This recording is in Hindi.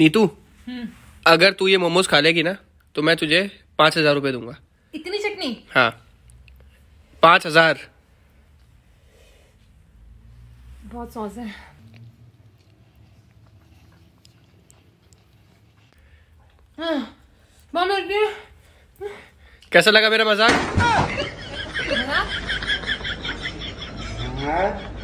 नीतू हम्म। अगर तू ये मोमोज खा लेगी ना तो मैं तुझे पांच हजार रूपए दूंगा इतनी चटनी हाँ पांच हजार बहुत हाँ, सॉस है कैसा लगा मेरा मजाक हाँ। हाँ।